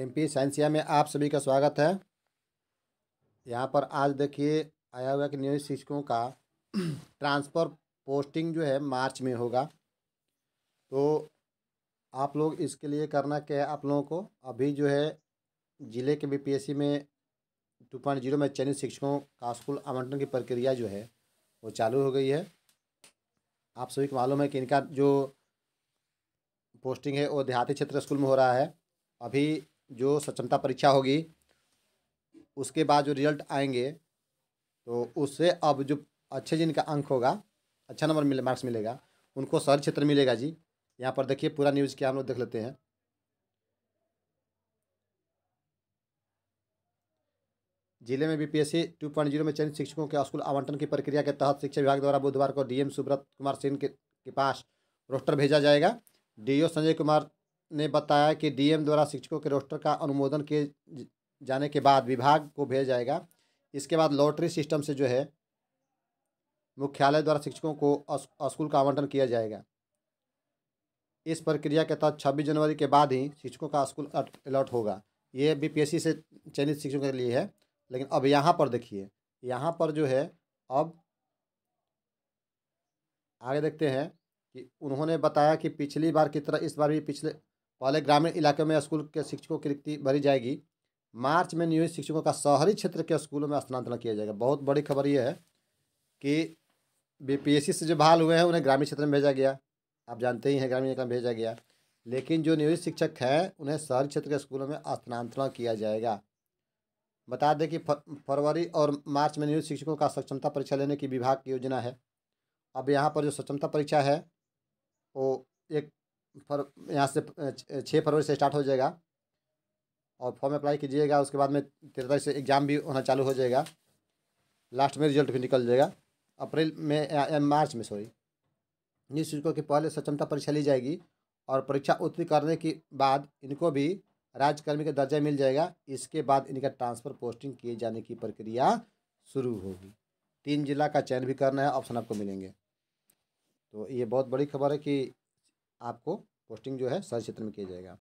MP scientia में आप सभी का स्वागत है यहाँ पर आज देखिए आया हुआ कि नियोजित शिक्षकों का ट्रांसफ़र पोस्टिंग जो है मार्च में होगा तो आप लोग इसके लिए करना क्या है आप लोगों को अभी जो है ज़िले के बीपीएससी में टू पॉइंट जीरो में चयनित शिक्षकों का स्कूल आवंटन की प्रक्रिया जो है वो चालू हो गई है आप सभी को मालूम है कि इनका जो पोस्टिंग है वो देहाती क्षेत्र स्कूल में हो रहा है अभी जो सक्षमता परीक्षा होगी उसके बाद जो रिजल्ट आएंगे तो उससे अब जो अच्छे जिनका अंक होगा अच्छा नंबर मिले मार्क्स मिलेगा उनको शहर क्षेत्र मिलेगा जी यहाँ पर देखिए पूरा न्यूज़ क्या हम लोग देख लेते हैं जिले में बीपीएससी टू पॉइंट जीरो में चयनित शिक्षकों के स्कूल आवंटन की प्रक्रिया के तहत शिक्षा विभाग द्वारा बुधवार को डीएम सुब्रत कुमार सिंह के, के पास रोस्टर भेजा जाएगा डीओ संजय कुमार ने बताया कि डीएम द्वारा शिक्षकों के रोस्टर का अनुमोदन किए जाने के बाद विभाग को भेजा जाएगा इसके बाद लॉटरी सिस्टम से जो है मुख्यालय द्वारा शिक्षकों को स्कूल का आवंटन किया जाएगा इस प्रक्रिया के तहत छब्बीस जनवरी के बाद ही शिक्षकों का स्कूल अलॉट होगा ये बीपीएससी से चयनित शिक्षकों के लिए है लेकिन अब यहाँ पर देखिए यहाँ पर जो है अब आगे देखते हैं कि उन्होंने बताया कि पिछली बार की तरह इस बार भी पिछले पहले ग्रामीण इलाके में स्कूल के शिक्षकों की रिक्ति भरी जाएगी मार्च में नियोजित शिक्षकों का शहरी क्षेत्र के स्कूलों में स्थानांतरण किया जाएगा बहुत बड़ी खबर यह है कि बीपीएससी से जो बहाल हुए हैं उन्हें ग्रामीण क्षेत्र में भेजा गया आप जानते ही हैं ग्रामीण क्षेत्र में भेजा गया लेकिन जो नियोजित शिक्षक हैं उन्हें शहरी क्षेत्र के स्कूलों में स्थानांतरण किया जाएगा बता दें कि फरवरी और मार्च में नियोजित शिक्षकों का सक्षमता परीक्षा लेने की विभाग की योजना है अब यहाँ पर जो सक्षमता परीक्षा है वो एक फर यहाँ से छः फरवरी से स्टार्ट हो जाएगा और फॉर्म अप्लाई कीजिएगा उसके बाद में तेरह तारीख से एग्ज़ाम भी होना चालू हो जाएगा लास्ट में रिजल्ट भी निकल जाएगा अप्रैल में या मार्च में सॉरी इन शिक्षकों की पहले सक्षमता परीक्षा ली जाएगी और परीक्षा उत्तीर्ण करने के बाद इनको भी राज्यकर्मी का दर्जा मिल जाएगा इसके बाद इनका ट्रांसफ़र पोस्टिंग किए जाने की प्रक्रिया शुरू होगी तीन जिला का चयन भी करना है ऑप्शन आपको मिलेंगे तो ये बहुत बड़ी खबर है कि आपको पोस्टिंग जो है सर क्षेत्र में किया जाएगा